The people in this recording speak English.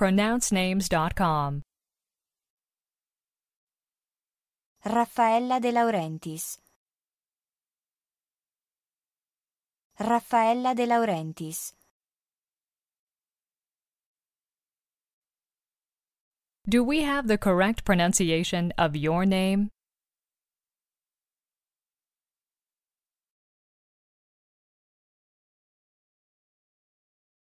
pronouncenames.com. Raffaella De Laurentiis. Raffaella De Laurentiis. Do we have the correct pronunciation of your name?